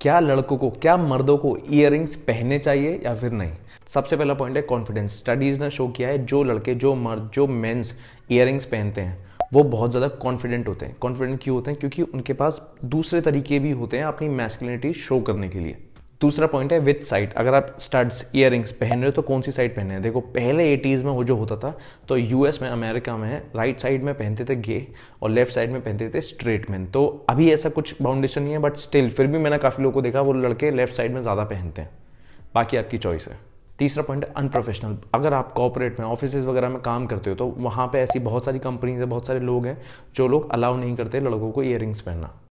क्या लड़कों को क्या मर्दों को इयर पहनने चाहिए या फिर नहीं सबसे पहला पॉइंट है कॉन्फिडेंस स्टडीज़ ने शो किया है जो लड़के जो मर्द जो मेन्स इयर पहनते हैं वो बहुत ज़्यादा कॉन्फिडेंट होते हैं कॉन्फिडेंट क्यों होते हैं क्योंकि उनके पास दूसरे तरीके भी होते हैं अपनी मैस्कुलिनिटी शो करने के लिए दूसरा पॉइंट है विथ साइट अगर आप स्टड्स इयर पहन रहे हो तो कौन सी साइड पहने हैं देखो पहले एटीज़ में वो जो होता था तो यूएस में अमेरिका में राइट साइड में पहनते थे गे और लेफ्ट साइड में पहनते थे स्ट्रेट मैन तो अभी ऐसा कुछ बाउंडेशन नहीं है बट स्टिल फिर भी मैंने काफ़ी लोगों को देखा वो लड़के लेफ्ट साइड में ज़्यादा पहनते हैं बाकी आपकी चॉइस है तीसरा पॉइंट है अनप्रोफेशनल अगर आप कॉपरेट में ऑफिस वगैरह में काम करते हो तो वहाँ पर ऐसी बहुत सारी कंपनीज है बहुत सारे लोग हैं जो लोग अलाउ नहीं करते लड़कों को ईयर पहनना